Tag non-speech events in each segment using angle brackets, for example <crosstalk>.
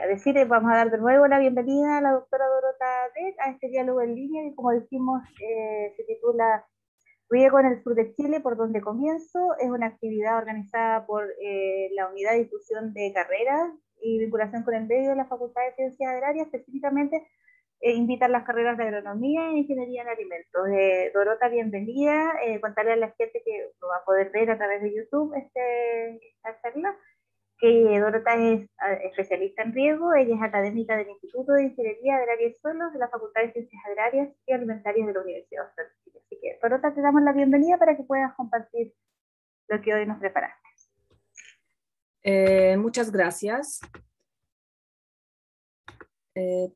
Ah, decir, vamos a dar de nuevo la bienvenida a la doctora Dorota Beck a este diálogo en línea que, como dijimos, eh, se titula Riego en el sur de Chile, por donde comienzo. Es una actividad organizada por eh, la Unidad de Difusión de Carreras y Vinculación con el Medio de la Facultad de Ciencias Agrarias, específicamente eh, invitar las carreras de agronomía e ingeniería en alimentos. Eh, Dorota, bienvenida. Eh, contarle a la gente que lo va a poder ver a través de YouTube este, esta charla, que Dorota es ah, especialista en riego, ella es académica del Instituto de Ingeniería Agraria y Suelos de la Facultad de Ciencias Agrarias y Alimentarias de la Universidad de Chile. Así que, Dorota, te damos la bienvenida para que puedas compartir lo que hoy nos preparaste. muchas gracias.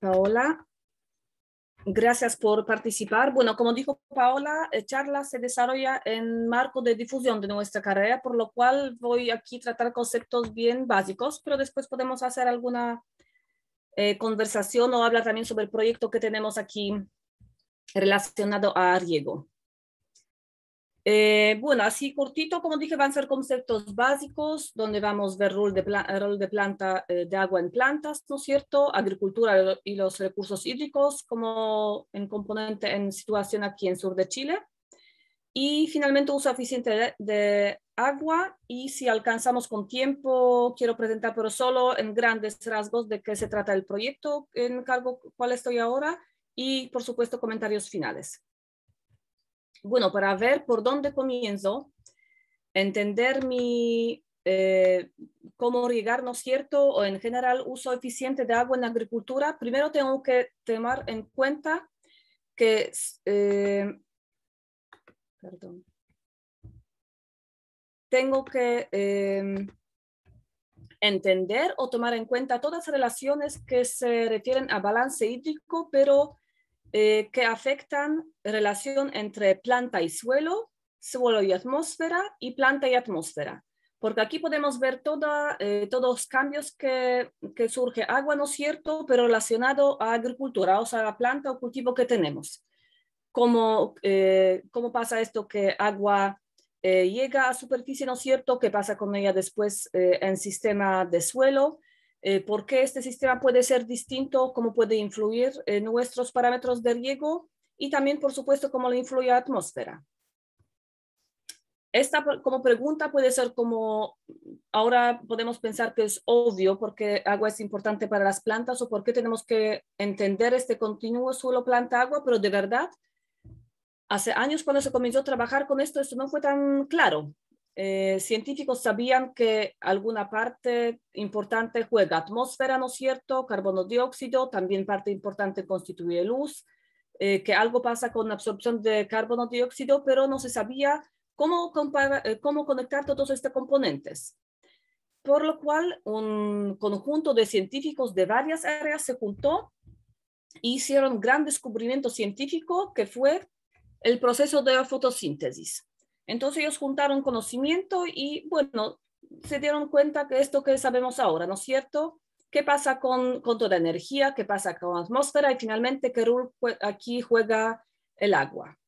Paola, Gracias por participar. Bueno, como dijo Paola, eh, charla se desarrolla en marco de difusión de nuestra carrera, por lo cual voy aquí a tratar conceptos bien básicos, pero después podemos hacer alguna eh, conversación o hablar también sobre el proyecto que tenemos aquí relacionado a riego. Eh, bueno, así cortito, como dije, van a ser conceptos básicos donde vamos a ver rol de, rol de planta eh, de agua en plantas, ¿no es cierto? Agricultura y los recursos hídricos como en componente en situación aquí en sur de Chile. Y finalmente uso eficiente de, de agua y si alcanzamos con tiempo, quiero presentar pero solo en grandes rasgos de qué se trata el proyecto en cargo cual estoy ahora y por supuesto comentarios finales. Bueno, para ver por dónde comienzo, entender mi, eh, cómo llegar, ¿no es cierto? O en general, uso eficiente de agua en agricultura, primero tengo que tomar en cuenta que... Eh, perdón. Tengo que em, entender o tomar en cuenta todas las relaciones que se refieren a balance hídrico, pero eh, que afectan relación entre planta y suelo, suelo y atmósfera y planta y atmósfera. Porque aquí podemos ver toda, eh, todos los cambios que, que, surge agua, ¿no es cierto?, pero relacionado a agricultura, o sea, la planta o cultivo que tenemos. ¿Cómo, eh, cómo pasa esto que agua llega a superficie, ¿no es cierto?, qué pasa con ella después en sistema de suelo, eh, por qué este sistema puede ser distinto, cómo puede influir en nuestros parámetros de riego y también, por supuesto, cómo le influye la atmósfera. Esta como pregunta puede ser como, ahora podemos pensar que es obvio porque agua es importante para las plantas o por qué tenemos que entender este continuo suelo planta-agua, pero de verdad, hace años cuando se comenzó a trabajar con esto, esto no fue tan claro. Eh, científicos sabían que alguna parte importante juega atmósfera, ¿no es cierto? Carbono dióxido, también parte importante constituye luz, eh, que algo pasa con la absorción de carbono dióxido, pero no se sabía cómo, eh, cómo conectar todos estos componentes. Por lo cual, un conjunto de científicos de varias áreas se juntó e hicieron gran descubrimiento científico que fue el proceso de fotosíntesis. Entonces ellos juntaron conocimiento y, bueno, se dieron cuenta que esto que sabemos ahora, ¿no es cierto? ¿Qué pasa con, con toda energía? ¿Qué pasa con la atmósfera? Y finalmente, ¿qué aquí juega el agua?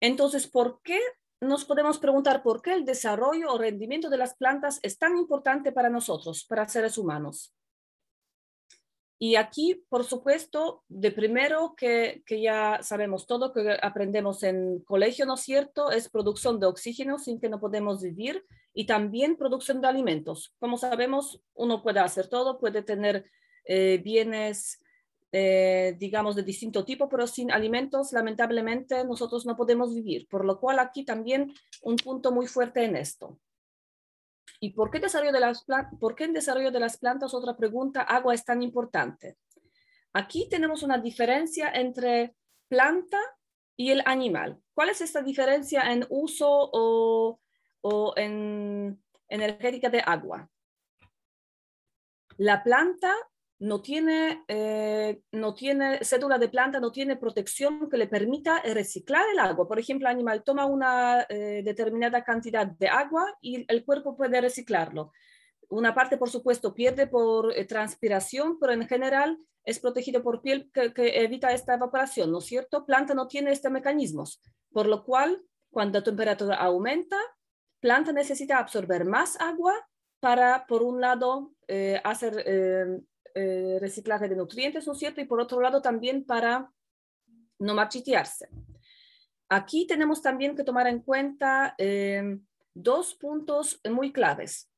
Entonces, ¿por qué nos podemos preguntar por qué el desarrollo o rendimiento de las plantas es tan importante para nosotros, para seres humanos? Y aquí, por supuesto, de primero que, ya sabemos todo, que aprendemos en colegio, ¿no es cierto? Es producción de oxígeno sin que no podemos vivir y también producción de alimentos. Como sabemos, uno puede hacer todo, puede tener eh, bienes, eh, digamos, de distinto tipo, pero sin alimentos, lamentablemente, nosotros no podemos vivir. Por lo cual, aquí también un punto muy fuerte en esto. ¿Y por qué, desarrollo de las en desarrollo de las plantas, otra pregunta, agua es tan importante? Aquí tenemos una diferencia entre planta y el animal. ¿Cuál es esta diferencia en uso o, o en energética de agua? La planta no tiene, eh, no tiene cédula de planta, no tiene protección que le permita reciclar el agua. Por ejemplo, el animal toma una eh, determinada cantidad de agua y el cuerpo puede reciclarlo. Una parte, por supuesto, pierde por eh, transpiración, pero en general es protegido por piel que, evita esta evaporación, ¿no es cierto? Planta no tiene estos mecanismos, por lo cual cuando la temperatura aumenta, planta necesita absorber más agua para, por un lado, hacer eh, reciclaje de nutrientes, ¿no es cierto? Y por otro lado también para no marchitearse. Aquí tenemos también que tomar en cuenta em, dos puntos muy claves.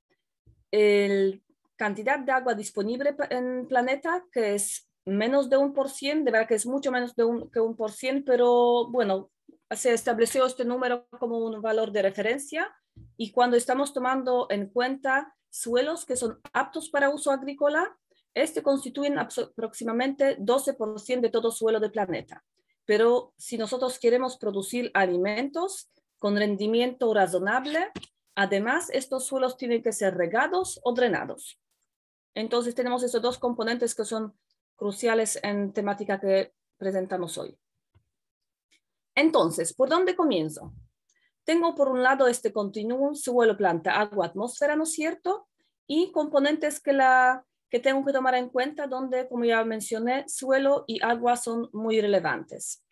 El cantidad de agua disponible en planeta, que es menos de un por ciento, de verdad que es mucho menos de que un por ciento, pero bueno, se estableció este número como un valor de referencia y cuando estamos tomando en cuenta suelos que son aptos para uso agrícola, este constituye aproximadamente 12% de todo suelo del planeta. Pero si nosotros queremos producir alimentos con rendimiento razonable, además estos suelos tienen que ser regados o drenados. Entonces tenemos esos dos componentes que son cruciales en temática que presentamos hoy. Entonces, ¿por dónde comienzo? Tengo por un lado este continuum suelo, planta, agua, atmósfera, ¿no es cierto? Y componentes que la que tengo que tomar en cuenta donde, como ya mencioné, suelo y agua son muy relevantes.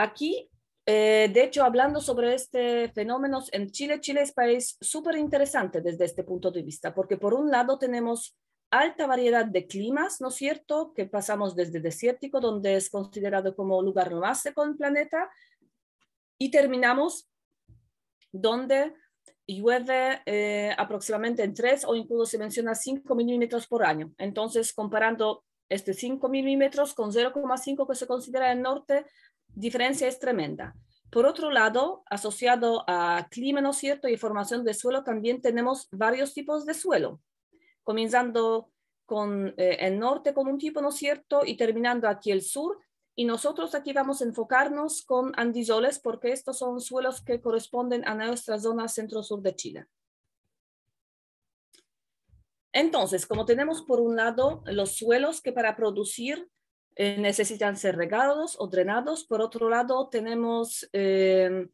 Aquí, eh, de hecho, hablando sobre este fenómeno en Chile, Chile es país súper interesante desde este punto de vista, porque por un lado tenemos alta variedad de climas, ¿no es cierto? Que pasamos desde desértico, donde es considerado como lugar más seco del planeta, y terminamos donde llueve eh, aproximadamente en tres o incluso se menciona 5 milímetros por año. Entonces, comparando este 5 milímetros con 0,5 que se considera el norte, la diferencia es tremenda. Por otro lado, asociado a clima, ¿no cierto?, y formación de suelo, también tenemos varios tipos de suelo, comenzando con eh, el norte con un tipo, ¿no cierto?, y terminando aquí el sur, y nosotros aquí vamos a enfocarnos con andisoles porque estos son suelos que corresponden a nuestra zona centro-sur de Chile. Entonces, como tenemos por un lado los suelos que para producir eh, necesitan ser regados o drenados, por otro lado tenemos em,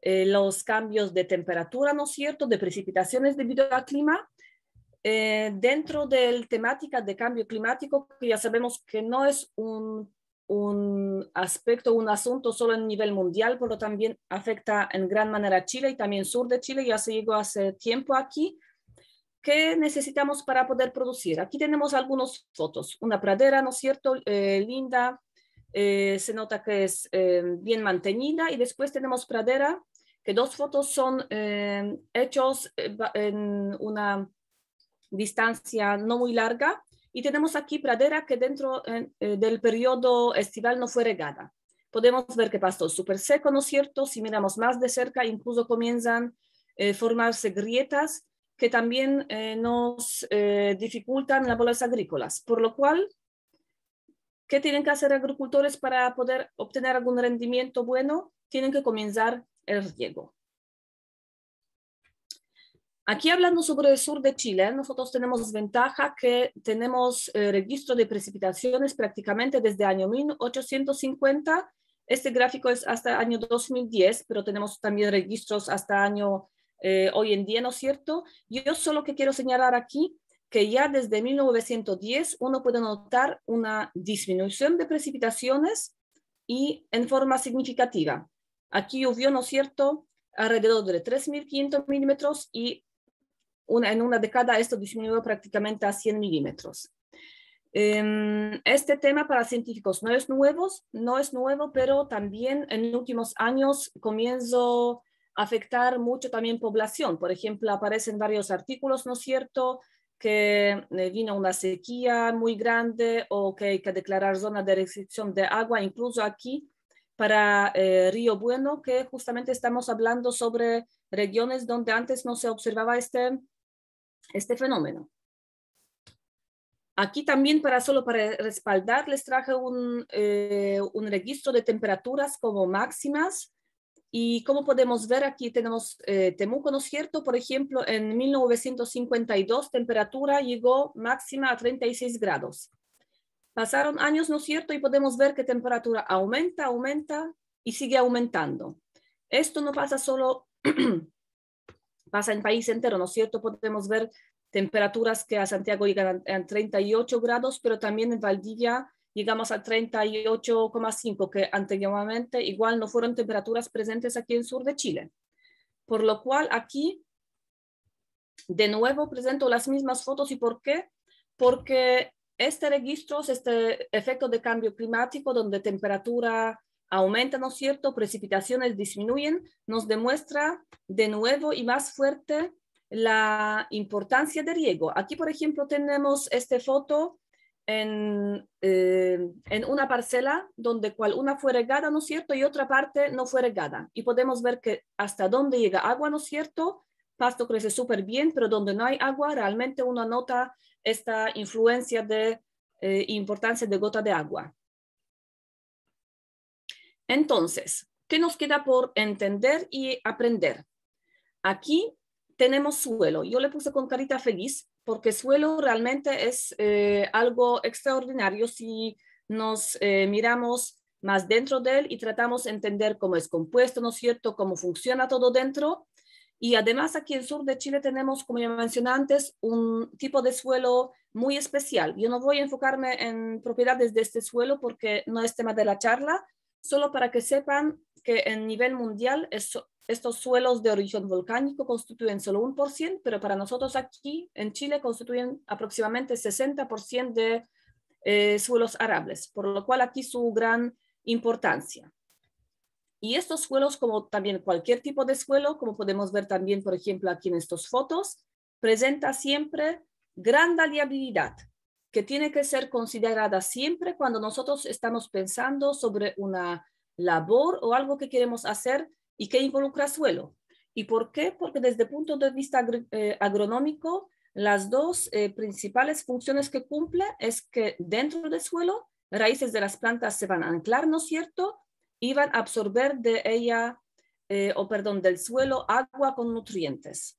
eh, los cambios de temperatura, ¿no es cierto?, de precipitaciones debido al clima, eh, dentro de la temática de cambio climático, que ya sabemos que no es un un aspecto, un asunto solo en nivel mundial, pero también afecta en gran manera a Chile y también sur de Chile. Ya se llegó hace tiempo aquí. ¿Qué necesitamos para poder producir? Aquí tenemos algunas fotos. Una pradera, ¿no es cierto? Eh, linda, eh, se nota que es eh, bien mantenida. Y después tenemos pradera, que dos fotos son hechos en una distancia no muy larga y tenemos aquí pradera que dentro eh, del periodo estival no fue regada. Podemos ver que pasto súper seco, ¿no es cierto? Si miramos más de cerca, incluso comienzan a eh, formarse grietas que también eh, nos dificultan las bolas agrícolas. Por lo cual, ¿qué tienen que hacer agricultores para poder obtener algún rendimiento bueno? Tienen que comenzar el riego. Aquí hablando sobre el sur de Chile, nosotros tenemos ventaja que tenemos eh, registro de precipitaciones prácticamente desde año 1850. Este gráfico es hasta año 2010, pero tenemos también registros hasta año eh, hoy en día, ¿no es cierto? Yo solo que quiero señalar aquí que ya desde 1910 uno puede notar una disminución de precipitaciones y en forma significativa. Aquí llovió, ¿no es cierto?, alrededor de 3.500 milímetros y en una década esto disminuyó prácticamente a 100 milímetros. Em, este tema para científicos no es nuevo, no es nuevo, pero también en últimos años comienzo a afectar mucho también población. Por ejemplo, aparecen varios artículos, ¿no es cierto?, que eh, vino una sequía muy grande o que hay que declarar zona de restricción de agua, incluso aquí para eh, Río Bueno, que justamente estamos hablando sobre regiones donde antes no se observaba este este fenómeno. Aquí también, para solo para respaldar, les traje eh, un, registro de temperaturas como máximas. Y como podemos ver, aquí tenemos eh, Temuco, ¿no es cierto? Por ejemplo, en 1952 temperatura llegó máxima a 36 grados. Pasaron años, ¿no es cierto? Y podemos ver que temperatura aumenta, aumenta y sigue aumentando. Esto no pasa solo <clears throat> pasa en país entero, ¿no es cierto? Podemos ver temperaturas que a Santiago llegan a, 38 grados, pero también en Valdivia llegamos a 38,5, que anteriormente igual no fueron temperaturas presentes aquí en sur de Chile. Por lo cual aquí, de nuevo, presento las mismas fotos. ¿Y por qué? Porque este registro, este efecto de cambio climático, donde temperatura Aumenta, ¿no es cierto? Precipitaciones disminuyen, nos demuestra de nuevo y más fuerte la importancia de riego. Aquí, por ejemplo, tenemos esta foto eh, en, una parcela donde cual una fue regada, ¿no es cierto? Y otra parte no fue regada. Y podemos ver que hasta dónde llega agua, ¿no es cierto? Pasto crece súper bien, pero donde no hay agua, realmente uno nota esta influencia de eh, importancia de gota de agua. Entonces, ¿qué nos queda por entender y aprender? Aquí tenemos suelo. Yo le puse con carita feliz porque suelo realmente es eh, algo extraordinario si nos eh, miramos más dentro de él y tratamos de entender cómo es compuesto, ¿no es cierto?, cómo funciona todo dentro. Y además aquí en sur de Chile tenemos, como ya mencioné antes, un tipo de suelo muy especial. Yo no voy a enfocarme en propiedades de este suelo porque no es tema de la charla, Solo para que sepan que en nivel mundial estos suelos de origen volcánico constituyen solo un por ciento, pero para nosotros aquí en Chile constituyen aproximadamente 60% de eh, suelos arables, por lo cual aquí su gran importancia. Y estos suelos, como también cualquier tipo de suelo, como podemos ver también, por ejemplo, aquí en estas fotos, presenta siempre gran variabilidad que tiene que ser considerada siempre cuando nosotros estamos pensando sobre una labor o algo que queremos hacer y que involucra suelo. ¿Y por qué? Porque desde el punto de vista eh, agronómico, las dos eh, principales funciones que cumple es que dentro del suelo, raíces de las plantas se van a anclar, ¿no es cierto? Y van a absorber de ella, eh, o perdón, del suelo agua con nutrientes.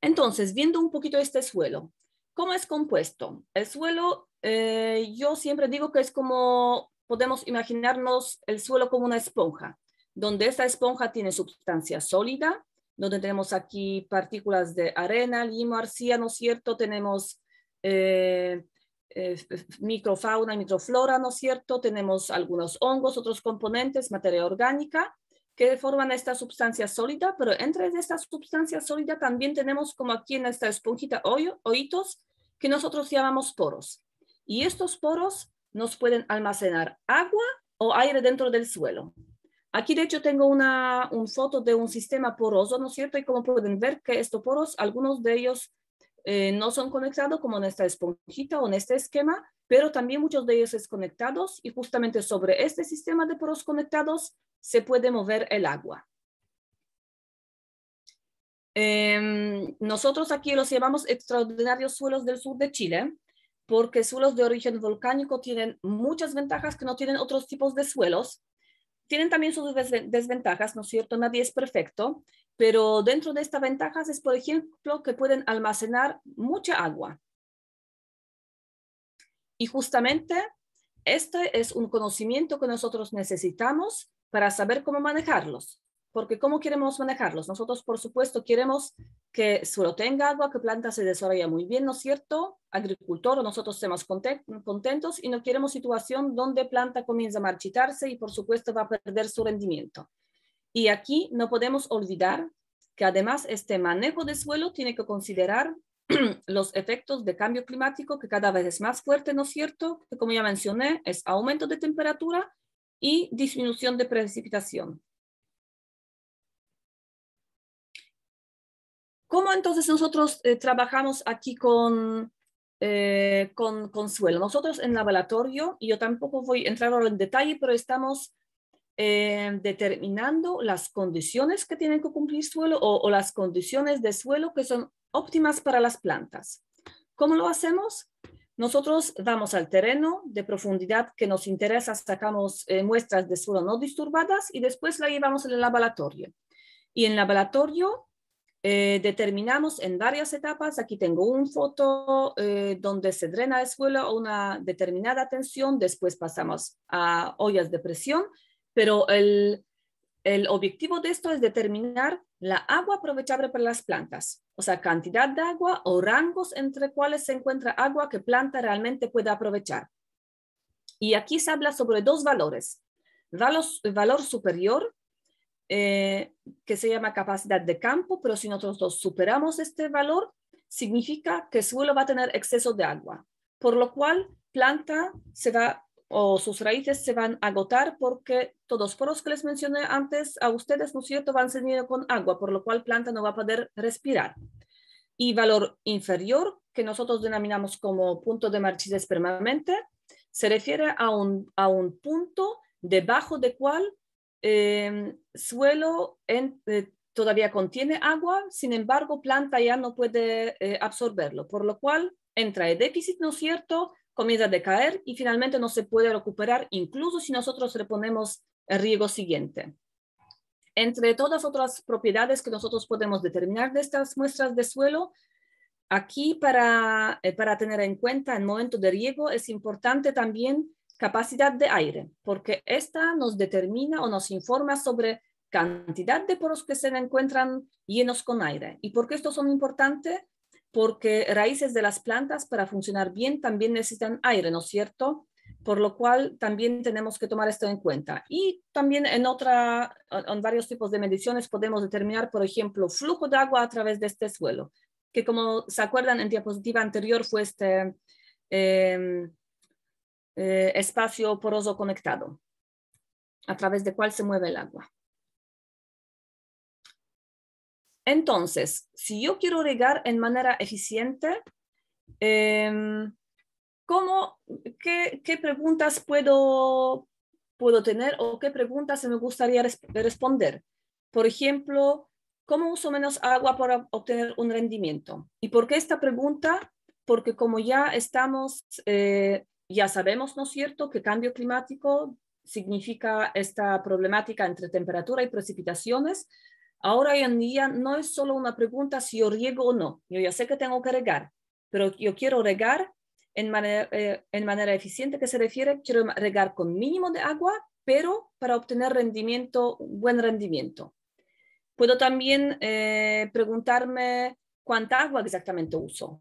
Entonces, viendo un poquito este suelo, ¿Cómo es compuesto? El suelo, eh, yo siempre digo que es como podemos imaginarnos el suelo como una esponja, donde esta esponja tiene sustancia sólida, donde tenemos aquí partículas de arena, limo, arcilla, ¿no es cierto? Tenemos eh, eh, microfauna y microflora, ¿no es cierto? Tenemos algunos hongos, otros componentes, materia orgánica, que forman esta sustancia sólida, pero entre esta sustancia sólida también tenemos como aquí en esta esponjita hoyitos que nosotros llamamos poros. Y estos poros nos pueden almacenar agua o aire dentro del suelo. Aquí de hecho tengo una foto de un sistema poroso, ¿no es cierto? Y como pueden ver que estos poros, algunos de ellos eh, no son conectados como en esta esponjita o en este esquema, pero también muchos de ellos es conectados y justamente sobre este sistema de poros conectados se puede mover el agua. Em, nosotros aquí los llamamos extraordinarios suelos del sur de Chile porque suelos de origen volcánico tienen muchas ventajas que no tienen otros tipos de suelos, tienen también sus desventajas, ¿no es cierto? Nadie es perfecto, pero dentro de estas ventajas es, por ejemplo, que pueden almacenar mucha agua. Y justamente este es un conocimiento que nosotros necesitamos para saber cómo manejarlos porque ¿cómo queremos manejarlos? Nosotros, por supuesto, queremos que suelo tenga agua, que planta se desarrolle muy bien, ¿no es cierto? Agricultor, nosotros estemos contentos y no queremos situación donde planta comienza a marchitarse y, por supuesto, va a perder su rendimiento. Y aquí no podemos olvidar que además este manejo de suelo tiene que considerar <clears throat> los efectos de cambio climático que cada vez es más fuerte, ¿no es cierto? Que como ya mencioné, es aumento de temperatura y disminución de precipitación. ¿Cómo entonces nosotros eh, trabajamos aquí con, eh, con, suelo? Nosotros en laboratorio, y yo tampoco voy a entrar ahora en detalle, pero estamos eh, determinando las condiciones que tienen que cumplir suelo o, las condiciones de suelo que son óptimas para las plantas. ¿Cómo lo hacemos? Nosotros damos al terreno de profundidad que nos interesa, sacamos muestras de suelo no disturbadas y después la llevamos al laboratorio. Y en laboratorio eh, determinamos en varias etapas, aquí tengo un foto eh, donde se drena el suelo a una determinada tensión, después pasamos a ollas de presión, pero el, objetivo de esto es determinar la agua aprovechable para las plantas, o sea, cantidad de agua o rangos entre cuales se encuentra agua que planta realmente pueda aprovechar. Y aquí se habla sobre dos valores, valor, valor superior eh, que se llama capacidad de campo, pero si nosotros superamos este valor, significa que el suelo va a tener exceso de agua, por lo cual planta se va o sus raíces se van a agotar porque todos los poros que les mencioné antes a ustedes, ¿no es cierto?, van ceñidos con agua, por lo cual planta no va a poder respirar. Y valor inferior, que nosotros denominamos como punto de marchidez permanente, se refiere a un, a un punto debajo de cual Em, eh, suelo todavía contiene agua, sin embargo, planta ya no puede eh, absorberlo, por lo cual entra el déficit, ¿no es cierto? Comienza a decaer y finalmente no se puede recuperar, incluso si nosotros reponemos el riego siguiente. Entre todas otras propiedades que nosotros podemos determinar de estas muestras de suelo, aquí para, eh, tener en cuenta el momento de riego es importante también capacidad de aire, porque esta nos determina o nos informa sobre cantidad de poros que se encuentran llenos con aire. ¿Y por qué estos son importantes? Porque raíces de las plantas para funcionar bien también necesitan aire, ¿no es cierto? Por lo cual también tenemos que tomar esto en cuenta. Y también en, otra, en varios tipos de mediciones podemos determinar, por ejemplo, flujo de agua a través de este suelo, que como se acuerdan en diapositiva anterior fue este... Eh, eh, espacio poroso conectado, a través del cual se mueve el agua. Entonces, si yo quiero regar en manera eficiente, em, qué, preguntas puedo, puedo tener o qué preguntas me gustaría responder? Por ejemplo, ¿cómo uso menos agua para obtener un rendimiento? ¿Y por qué esta pregunta? Porque como ya estamos eh, ya sabemos, ¿no es cierto?, que cambio climático significa esta problemática entre temperatura y precipitaciones. Ahora hoy en día no es solo una pregunta si yo riego o no. Yo ya sé que tengo que regar, pero yo quiero regar en manera, eh, en manera eficiente, que se refiere, quiero regar con mínimo de agua, pero para obtener rendimiento, buen rendimiento. Puedo también eh, preguntarme cuánta agua exactamente uso.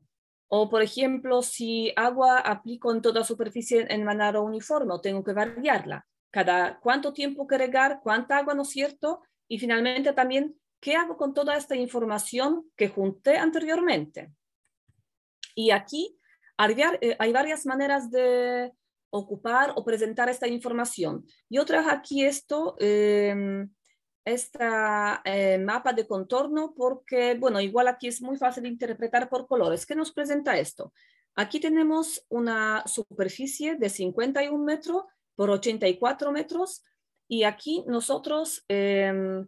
O, por ejemplo, si agua aplico en toda superficie en manera uniforme, tengo que variarla. Cada cuánto tiempo que regar, cuánta agua, ¿no es cierto? Y finalmente también, ¿qué hago con toda esta información que junté anteriormente? Y aquí eh, hay varias maneras de ocupar o presentar esta información. Yo traje aquí esto em, esta eh, mapa de contorno porque, bueno, igual aquí es muy fácil interpretar por colores. ¿Qué nos presenta esto? Aquí tenemos una superficie de 51 metros por 84 metros y aquí nosotros, em,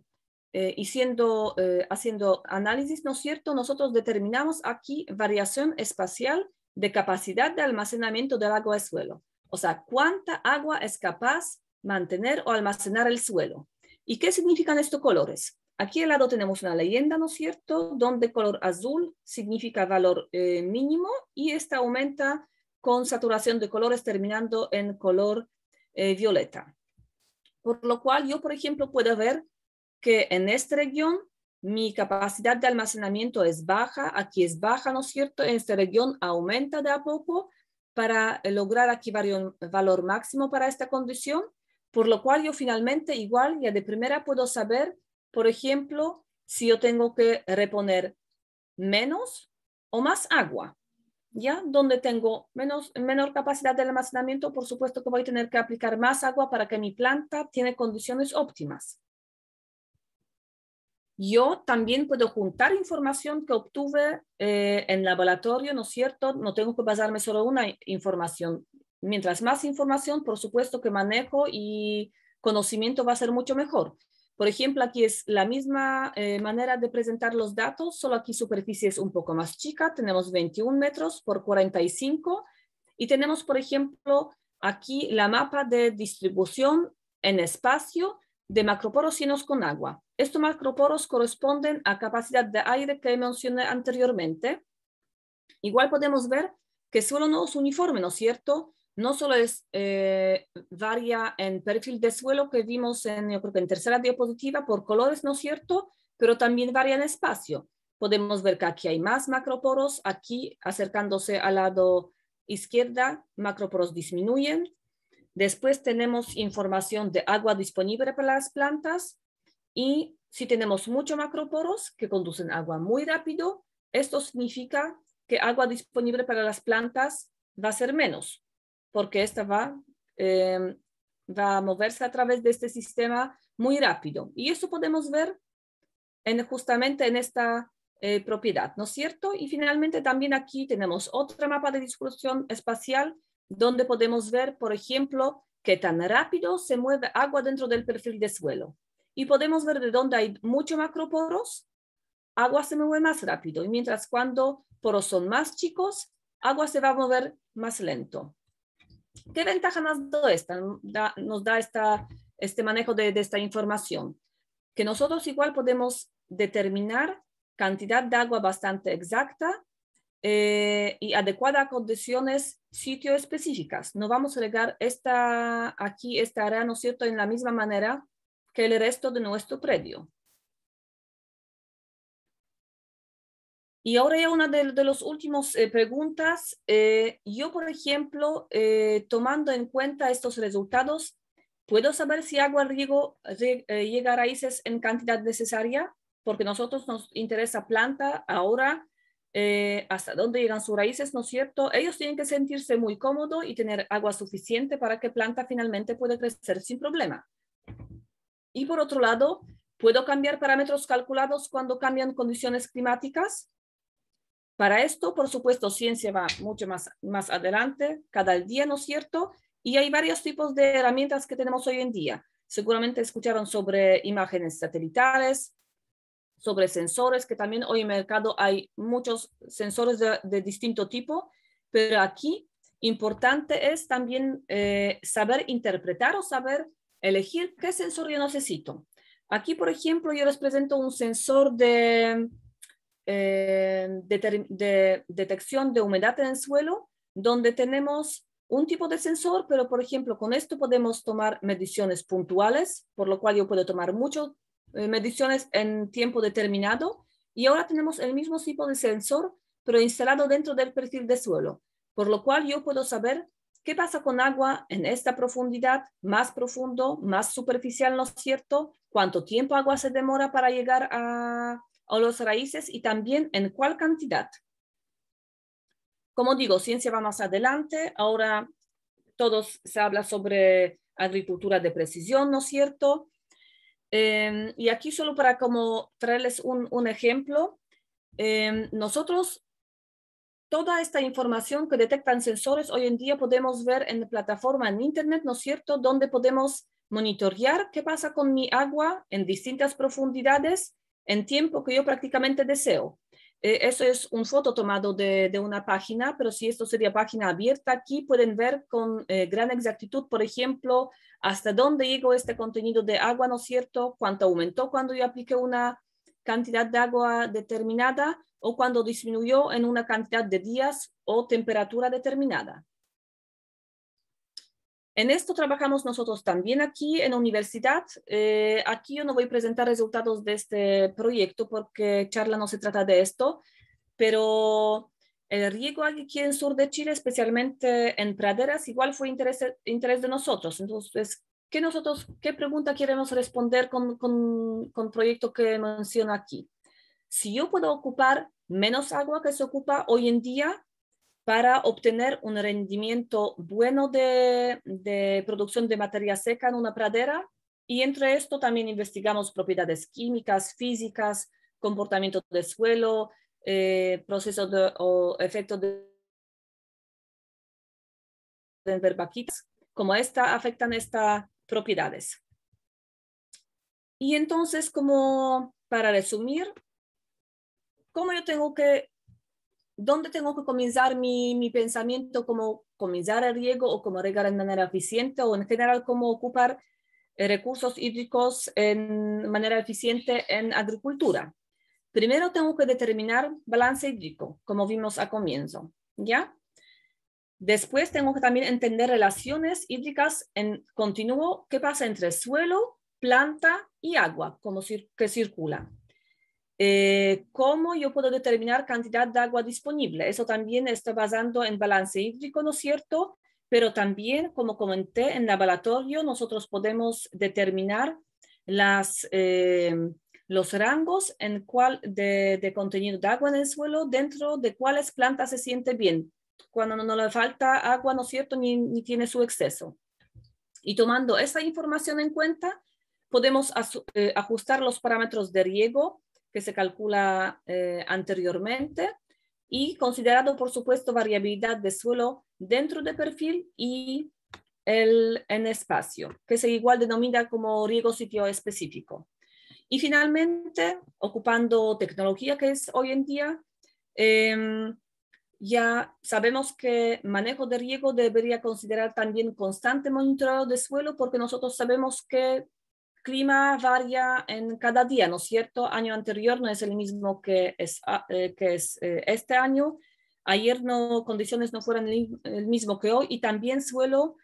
eh, eh, haciendo, análisis, ¿no es cierto? Nosotros determinamos aquí variación espacial de capacidad de almacenamiento del agua de suelo. O sea, cuánta agua es capaz mantener o almacenar el suelo. ¿Y qué significan estos colores? Aquí al lado tenemos una leyenda, ¿no es cierto?, donde color azul significa valor eh, mínimo y esta aumenta con saturación de colores terminando en color eh, violeta. Por lo cual yo, por ejemplo, puedo ver que en esta región mi capacidad de almacenamiento es baja, aquí es baja, ¿no es cierto? En esta región aumenta de a poco para lograr aquí valor máximo para esta condición por lo cual yo finalmente igual ya de primera puedo saber, por ejemplo, si yo tengo que reponer menos o más agua. ¿Ya? Donde tengo menos, menor capacidad de almacenamiento, por supuesto que voy a tener que aplicar más agua para que mi planta tiene condiciones óptimas. Yo también puedo juntar información que obtuve eh, en laboratorio, ¿no es cierto? No tengo que basarme solo en una información mientras más información, por supuesto que manejo y conocimiento va a ser mucho mejor. Por ejemplo, aquí es la misma eh, manera de presentar los datos, solo aquí superficie es un poco más chica, tenemos 21 metros por 45 y tenemos, por ejemplo, aquí la mapa de distribución en espacio de macroporos llenos con agua. Estos macroporos corresponden a capacidad de aire que mencioné anteriormente. Igual podemos ver que solo no es uniforme, ¿no es cierto? no solo es eh, en perfil de suelo que vimos en, yo en tercera diapositiva por colores, ¿no es cierto? Pero también varía en espacio. Podemos ver que aquí hay más macroporos, aquí acercándose al lado izquierda, macroporos disminuyen. Después tenemos información de agua disponible para las plantas y si tenemos muchos macroporos que conducen agua muy rápido, esto significa que agua disponible para las plantas va a ser menos porque esta eh, va, a moverse a través de este sistema muy rápido. Y eso podemos ver en, justamente en esta eh, propiedad, ¿no es cierto? Y finalmente también aquí tenemos otro mapa de distribución espacial donde podemos ver, por ejemplo, qué tan rápido se mueve agua dentro del perfil de suelo. Y podemos ver de dónde hay muchos macroporos, agua se mueve más rápido, y mientras cuando poros son más chicos, agua se va a mover más lento. ¿Qué ventaja nos da, esta, nos da este manejo de, esta información? Que nosotros igual podemos determinar cantidad de agua bastante exacta eh, y adecuada a condiciones sitio específicas. No vamos a regar esta, aquí esta área, ¿no es cierto?, en la misma manera que el resto de nuestro predio. Y ahora ya una de, las últimas eh, preguntas. Eh, yo, por ejemplo, eh, tomando en cuenta estos resultados, ¿puedo saber si agua riego llega a raíces en cantidad necesaria? Porque nosotros nos interesa planta ahora, hasta dónde llegan sus raíces, ¿no es cierto? Ellos tienen que sentirse muy cómodos y tener agua suficiente para que planta finalmente pueda crecer sin problema. Y por otro lado, puedo cambiar parámetros calculados cuando cambian condiciones climáticas. Para esto, por supuesto, ciencia va mucho más, más adelante, cada día, ¿no es cierto? Y hay varios tipos de herramientas que tenemos hoy en día. Seguramente escucharon sobre imágenes satelitales, sobre sensores, que también hoy en mercado hay muchos sensores de, distinto tipo, pero aquí importante es también eh, saber interpretar o saber elegir qué sensor yo necesito. Aquí, por ejemplo, yo les presento un sensor de eh, de, detección de humedad en el suelo, donde tenemos un tipo de sensor, pero por ejemplo, con esto podemos tomar mediciones puntuales, por lo cual yo puedo tomar muchas eh, mediciones en tiempo determinado. Y ahora tenemos el mismo tipo de sensor, pero instalado dentro del perfil de suelo, por lo cual yo puedo saber qué pasa con agua en esta profundidad, más profundo, más superficial, ¿no es cierto? cuánto tiempo agua se demora para llegar a, a los raíces y también en cuál cantidad. Como digo, ciencia va más adelante. Ahora todos se habla sobre agricultura de precisión, ¿no es cierto? Em, y aquí solo para como traerles un, un ejemplo, em, nosotros toda esta información que detectan sensores hoy en día podemos ver en plataforma en Internet, ¿no es cierto? Donde podemos monitorear qué pasa con mi agua en distintas profundidades en tiempo que yo prácticamente deseo. Eh, eso es un foto tomado de, una página, pero si esto sería página abierta, aquí pueden ver con eh, gran exactitud, por ejemplo, hasta dónde llegó este contenido de agua, ¿no es cierto? Cuánto aumentó cuando yo apliqué una cantidad de agua determinada o cuando disminuyó en una cantidad de días o temperatura determinada. En esto trabajamos nosotros también aquí en la universidad. Eh, aquí yo no voy a presentar resultados de este proyecto porque charla no se trata de esto, pero el riego aquí en sur de Chile, especialmente en praderas, igual fue interés, interés de nosotros. Entonces, ¿qué, nosotros, qué pregunta queremos responder con, con, con proyecto que menciona aquí? Si yo puedo ocupar menos agua que se ocupa hoy en día, para obtener un rendimiento bueno de, producción de materia seca en una pradera. Y entre esto también investigamos propiedades químicas, físicas, comportamiento del suelo, eh, procesos o efectos de verbaquitas, como esta afectan estas propiedades. Y entonces, como para resumir, ¿cómo yo tengo que dónde tengo que comenzar mi, pensamiento, cómo comenzar el riego o cómo regar de manera eficiente o en general cómo ocupar eh, recursos hídricos en manera eficiente en agricultura. Primero tengo que determinar balance hídrico, como vimos a comienzo, ¿ya? Después tengo que también entender relaciones hídricas en continuo, qué pasa entre suelo, planta y agua, como que circula. Eh, ¿Cómo yo puedo determinar cantidad de agua disponible? Eso también está basando en balance hídrico, ¿no es cierto? Pero también, como comenté, en laboratorio nosotros podemos determinar las, eh, los rangos en cual de, contenido de agua en el suelo dentro de cuáles plantas se siente bien. Cuando no, le falta agua, ¿no es cierto? Ni, ni tiene su exceso. Y tomando esa información en cuenta, podemos eh, ajustar los parámetros de riego que se calcula eh, anteriormente y considerado, por supuesto, variabilidad de suelo dentro de perfil y el, en espacio, que se igual denomina como riego sitio específico. Y finalmente, ocupando tecnología que es hoy en día, em, ya sabemos que manejo de riego debería considerar también constante monitoreo de suelo porque nosotros sabemos que clima varía en cada día, ¿no es cierto? Año anterior no es el mismo que es, ah, eh, que es eh, este año. Ayer no, condiciones no fueron el, mismo que hoy y también suelo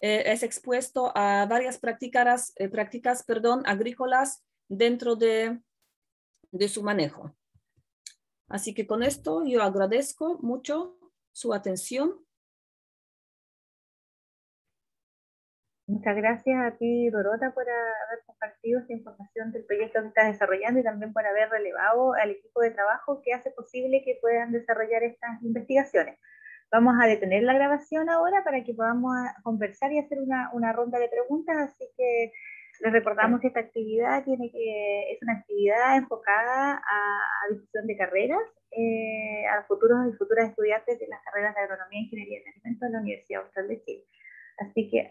eh, es expuesto a varias prácticas, prácticas perdón, agrícolas dentro de, de su manejo. Así que con esto yo agradezco mucho su atención. Muchas gracias a ti, Dorota, por haber compartido esta información del proyecto que estás desarrollando y también por haber relevado al equipo de trabajo que hace posible que puedan desarrollar estas investigaciones. Vamos a detener la grabación ahora para que podamos ah, conversar y hacer una, una ronda de preguntas, así que les recordamos que esta actividad tiene que, es una actividad enfocada a, a difusión de carreras, eh, a futuros y futuras estudiantes de las carreras de agronomía e ingeniería y alimentos de la Universidad Austral de Chile. Así que